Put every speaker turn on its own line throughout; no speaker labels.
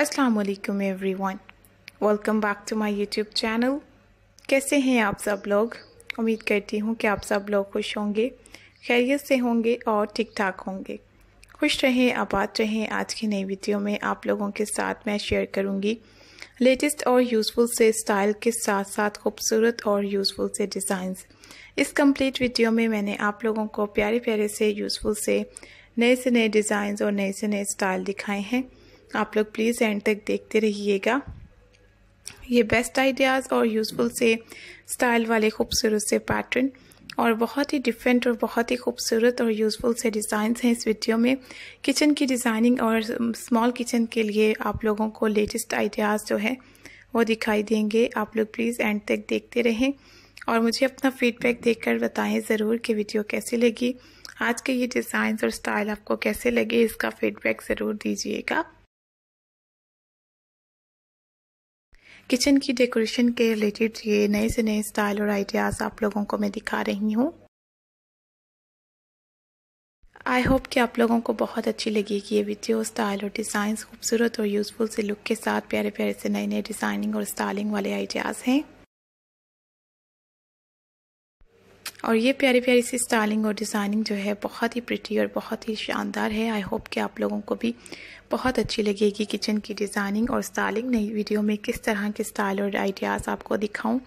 असलकम everyone welcome back to my YouTube channel कैसे हैं आप सब लोग उम्मीद करती हूँ कि आप सब लोग खुश होंगे खैरियत से होंगे और ठीक ठाक होंगे खुश रहें आबाद रहें आज की नई वीडियो में आप लोगों के साथ मैं शेयर करूँगी लेटेस्ट और यूज़फुल से स्टाइल के साथ साथ खूबसूरत और यूज़फुल से डिज़ाइंस इस कम्प्लीट वीडियो में मैंने आप लोगों को प्यारे प्यारे से यूज़फुल से नए से नए डिज़ाइन और नए से नए स्टाइल दिखाए हैं आप लोग प्लीज़ एंड तक देखते रहिएगा ये बेस्ट आइडियाज़ और यूज़फुल से स्टाइल वाले खूबसूरत से पैटर्न और बहुत ही डिफरेंट और बहुत ही खूबसूरत और यूज़फुल से डिज़ाइन हैं इस वीडियो में किचन की डिज़ाइनिंग और स्मॉल किचन के लिए आप लोगों को लेटेस्ट आइडियाज़ जो है वो दिखाई देंगे आप लोग प्लीज़ एंड तक देखते रहें और मुझे अपना फीडबैक देकर बताएं ज़रूर कि वीडियो कैसी लगी आज के ये डिज़ाइन और स्टाइल आपको कैसे लगे इसका फीडबैक ज़रूर दीजिएगा किचन की डेकोरेशन के रिलेटेड ये नए से नए स्टाइल और आइडियाज़ आप लोगों को मैं दिखा रही हूँ आई होप कि आप लोगों को बहुत अच्छी लगेगी ये वीडियो स्टाइल और डिज़ाइन खूबसूरत और यूज़फुल से लुक के साथ प्यारे प्यारे से नए नए डिज़ाइनिंग और स्टाइलिंग वाले आइडियाज़ हैं और ये प्यारी प्यारी सी स्टाइलिंग और डिज़ाइनिंग जो है बहुत ही प्रिटी और बहुत ही शानदार है आई होप कि आप लोगों को भी बहुत अच्छी लगेगी किचन की डिज़ाइनिंग और स्टाइलिंग नई वीडियो में किस तरह के स्टाइल और आइडियाज़ आपको दिखाऊं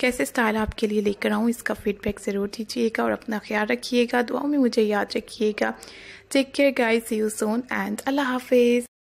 कैसे स्टाइल आपके लिए लेकर आऊँ इसका फीडबैक ज़रूर दीजिएगा और अपना ख्याल रखिएगा दुआओं में मुझे याद रखिएगा take care guys you soon and अल्लाह हाफिज़